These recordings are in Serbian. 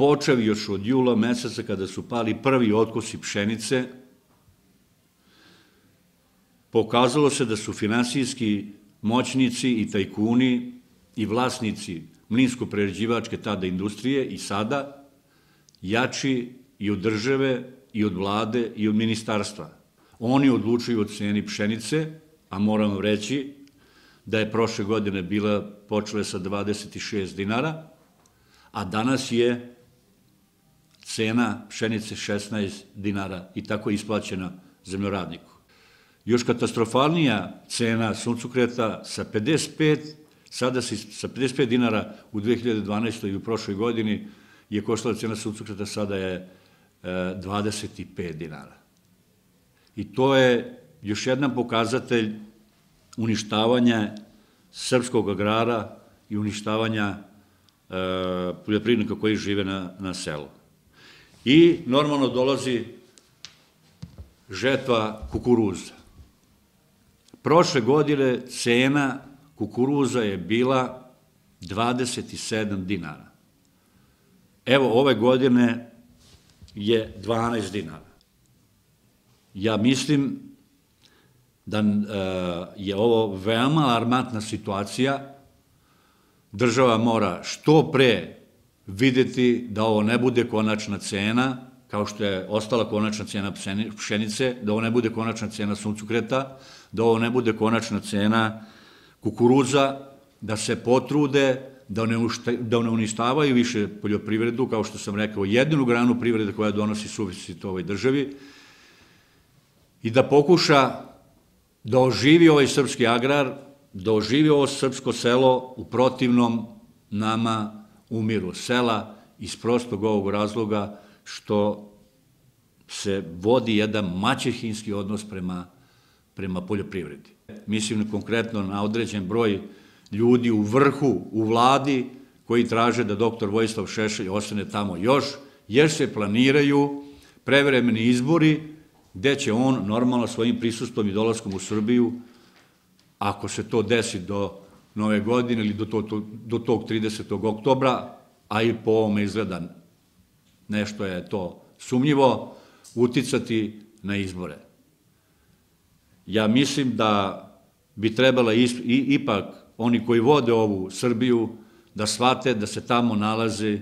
počeli još od jula meseca kada su pali prvi otkosi pšenice, pokazalo se da su finansijski moćnici i tajkuni i vlasnici mlinsko-prerađivačke tada industrije i sada jači i od države i od vlade i od ministarstva. Oni odlučuju o ceni pšenice, a moram reći da je prošle godine bila počela sa 26 dinara, a danas je cena pšenice 16 dinara i tako je isplaćena zemljoradniku. Još katastrofalnija cena suncukreta sa 55 sada si, sa 55 dinara u 2012. i u prošloj godini je koštala cena suncukreta, sada je e, 25 dinara. I to je još jedan pokazatelj uništavanja srpskog agrara i uništavanja e, poljoprivrednika koji žive na, na selu. I normalno dolazi žetva kukuruza. Prošle godine cena kukuruza je bila 27 dinara. Evo, ove godine je 12 dinara. Ja mislim da e, je ovo veoma alarmantna situacija. Država mora što pre videti da ovo ne bude konačna cena, kao što je ostala konačna cena pšenice, da ovo ne bude konačna cena suncukreta, da ovo ne bude konačna cena kukuruza, da se potrude, da ne, ušte, da ne uništavaju više poljoprivredu, kao što sam rekao, jedinu granu privrede koja donosi suficit ovoj državi, i da pokuša da oživi ovaj srpski agrar, da oživi ovo srpsko selo, u protivnom nama umiru sela iz prostog ovog razloga što se vodi jedan maćehinski odnos prema, prema poljoprivredi. Mislim konkretno na određen broj ljudi u vrhu, u vladi, koji traže da doktor Vojislav Šešelj ostane tamo još, jer se planiraju prevremeni izbori gde će on normalno svojim prisustvom i dolaskom u Srbiju, ako se to desi do nove godine ili do, to, to, do tog 30. oktobra, a i po ovome izgleda nešto je to sumnjivo, uticati na izbore. Ja mislim da bi trebala i, ipak oni koji vode ovu Srbiju da shvate da se tamo nalaze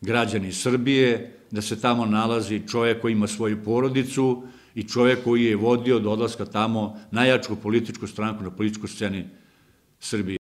građani Srbije, da se tamo nalazi čovjek koji ima svoju porodicu i čovjek koji je vodio do odlaska tamo najjačku političku stranku na političkoj sceni Srbije.